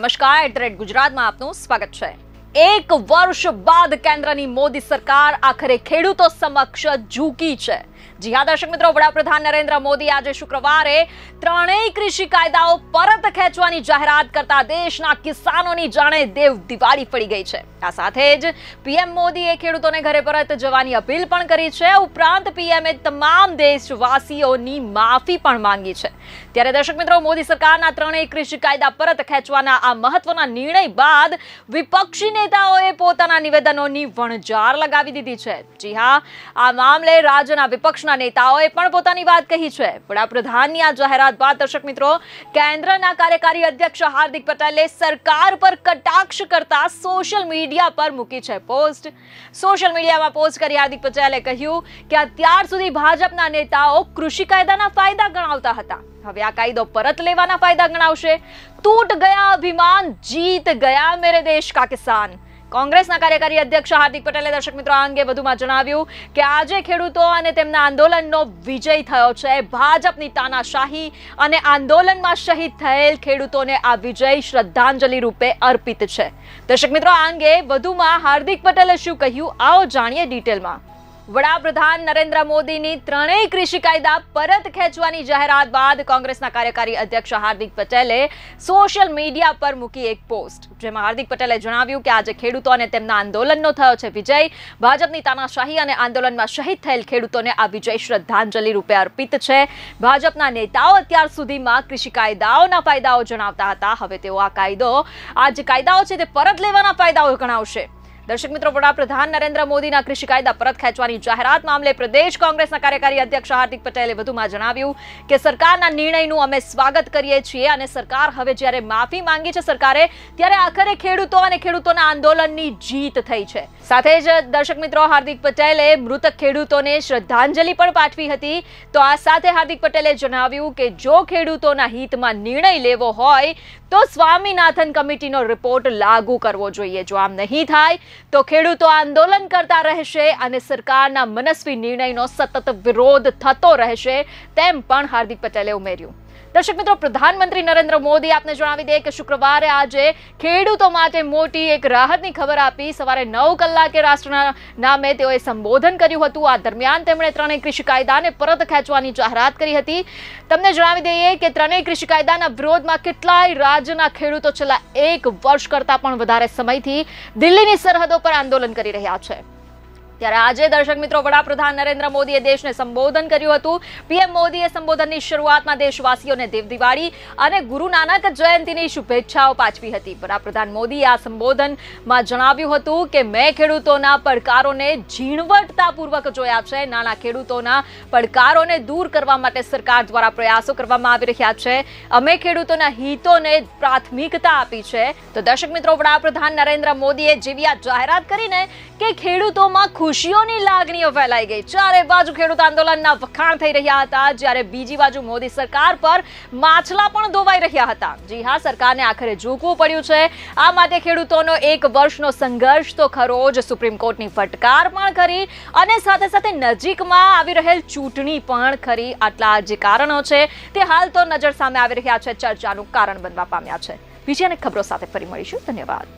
નમસ્કાર at the rate ગુજરાતમાં આપનું સ્વાગત છે એક વર્ષ બાદ કેન્દ્રની મોદી સરકાર આખરે ખેડૂતો સમક્ષ ઝૂકી છે જી હા દર્શક મિત્રો વડાપ્રધાન નરેન્દ્ર મોદી આજે શુક્રવારે ત્રણેય કૃષિ કાયદાઓ પરત ખેંચવાની જાહેરાત કરતા દેશના કિસાનોની જાણે દેવ દિવાળી પડી ગઈ છે આ સાથે જ પીએમ મોદીએ ખેડૂતોને ઘરે પરત જવાની અપીલ પણ કરી છે ઉપરાંત પીએમએ તમામ દેશવાસીઓની માફી પણ માંગી છે ત્યારે દર્શક મિત્રો મોદી સરકારના ત્રણેય કૃષિ કાયદા પરત ખેંચવાના આ મહત્વના નિર્ણય બાદ વિપક્ષી નેતાઓએ પોતાના નિવેદનોની વણજાર લગાવી દીધી છે જી હા આ મામલે રાજ્યના વિપક્ષ પક્ષના નેતાઓએ પણ પોતાની વાત કહી છે વડાપ્રધાનની આ જાહેરાત બાદ દર્શક મિત્રો કેન્દ્રના કાર્યકારી અધ્યક્ષ હાર્દિક પટેલે સરકાર પર કટાક્ષ કરતા સોશિયલ મીડિયા પર મૂકી છે પોસ્ટ સોશિયલ મીડિયામાં પોસ્ટ કરી હાર્દિક પટેલે કહ્યું કે અત્યાર સુધી ભાજપના નેતાઓ કૃષિ કાયદાના ફાયદા ગણાવતા હતા હવે આ કાયદો પરત લેવાના ફાયદા ગણાવશે તૂટ ગયા અભિમાન જીત ગયા મેરે દેશ કા કિસાન કોંગ્રેસના કાર્યકારી અધ્યક્ષ હાર્દિક પટેલે દર્શક મિત્રો આ અંગે વધુમાં જણાવ્યું કે આજે ખેડૂતો અને તેમના આંદોલનનો વિજય થયો છે ભાજપની તાનાશાહી અને આંદોલનમાં શહીદ થયેલ ખેડૂતોને આ વિજય શ્રદ્ધાંજલિ રૂપે અર્પિત છે દર્શક મિત્રો આ અંગે વધુમાં હાર્દિક પટેલે શું કહ્યું આવો જાણીએ ડિટેલમાં વડાપ્રધાન નરેન્દ્ર મોદીની ત્રણેય કૃષિ કાયદા પરત ખેંચવાની જાહેરાત બાદ કોંગ્રેસના કાર્યકારી અધ્યક્ષ હાર્દિક પટેલે સોશિયલ મીડિયા પર મૂકી એક પોસ્ટ જેમાં હાર્દિક પટેલે જણાવ્યું કે આજે ખેડૂતો અને તેમના આંદોલનનો થયો છે વિજય ભાજપની તાનાશાહી અને આંદોલનમાં શહીદ થયેલ ખેડૂતોને આ વિજય શ્રદ્ધાંજલિ રૂપે અર્પિત છે ભાજપના નેતાઓ અત્યાર સુધીમાં કૃષિ કાયદાઓના ફાયદાઓ જણાવતા હતા હવે તેઓ આ કાયદો આ જે કાયદાઓ છે તે પરત લેવાના ફાયદાઓ ગણાવશે દર્શક મિત્રો વડાપ્રધાન નરેન્દ્ર મોદીના કૃષિ કાયદા પરત ખેંચવાની જાહેરાત મામલે પ્રદેશ કોંગ્રેસના કાર્યકારી અધ્યક્ષ હાર્દિક પટેલે વધુમાં જણાવ્યું કે સરકારના નિર્ણયનું અમે સ્વાગત કરીએ છીએ અને સરકાર હવે જ્યારે માફી માંગી છે સરકારે ત્યારે આખરે ખેડૂતો અને ખેડૂતોના આંદોલનની જીત થઈ છે સાથે જ દર્શક મિત્રો હાર્દિક પટેલે મૃતક ખેડૂતોને શ્રદ્ધાંજલિ પણ પાઠવી હતી તો આ સાથે હાર્દિક પટેલે જણાવ્યું કે જો ખેડૂતોના હિતમાં નિર્ણય લેવો હોય તો સ્વામિનાથન કમિટીનો રિપોર્ટ લાગુ કરવો જોઈએ જો આમ નહીં થાય તો ખેડૂતો આંદોલન કરતા રહેશે અને સરકારના મનસ્વી નિર્ણયનો સતત વિરોધ થતો રહેશે તેમ પણ હાર્દિક પટેલે ઉમેર્યું દર્શક મિત્રો પ્રધાનમંત્રી નરેન્દ્ર મોદી આપને જણાવી દે કે શુક્રવારે આજે ખેડૂતો માટે મોટી એક રાહતની ખબર આપી સવારે નવ કલાકે રાષ્ટ્રના નામે તેઓએ સંબોધન કર્યું હતું આ દરમિયાન તેમણે ત્રણેય કૃષિ કાયદાને પરત ખેંચવાની જાહેરાત કરી હતી તમને જણાવી દઈએ કે ત્રણેય કૃષિ કાયદાના વિરોધમાં કેટલાય રાજ્યના ખેડૂતો છેલ્લા એક વર્ષ કરતાં પણ વધારે સમયથી દિલ્હીની સરહદો પર આંદોલન કરી રહ્યા છે ત્યારે આજે દર્શક મિત્રો વડાપ્રધાન નરેન્દ્ર મોદીએ દેશને સંબોધન કર્યું હતું પીએમ મોદીએ સંબોધનની શરૂઆતમાં દેશવાસીઓને દેવદિવાળી અને ગુરુ નાનક જયંતિની શુભેચ્છાઓ પાઠવી હતી વડાપ્રધાન મોદીએ આ સંબોધનમાં જણાવ્યું હતું કે મેં ખેડૂતોના પડકારોને ઝીણવટતાપૂર્વક જોયા છે નાના ખેડૂતોના પડકારોને દૂર કરવા માટે સરકાર દ્વારા પ્રયાસો કરવામાં આવી રહ્યા છે અમે ખેડૂતોના હિતોને પ્રાથમિકતા આપી છે તો દર્શક મિત્રો વડાપ્રધાન નરેન્દ્ર મોદીએ જેવી આ જાહેરાત કરીને કે ખેડૂતોમાં ખુશીઓની લાગણીઓ ફેલાઈ ગઈ ચારે બાજુ ખેડૂત આંદોલનના વખાણ થઈ રહ્યા હતા જ્યારે બીજી બાજુ મોદી સરકાર પર માછલા પણ ધોવાઈ રહ્યા હતા જી હા સરકારને આખરે ઝૂકવું પડ્યું છે આ માટે ખેડૂતોનો એક વર્ષનો સંઘર્ષ તો ખરો જ સુપ્રીમ કોર્ટની ફટકાર પણ ખરી અને સાથે સાથે નજીકમાં આવી રહેલ ચૂંટણી પણ ખરી આટલા જે કારણો છે તે હાલ તો નજર સામે આવી રહ્યા છે ચર્ચાનું કારણ બનવા પામ્યા છે બીજી અનેક ખબરો સાથે ફરી મળીશું ધન્યવાદ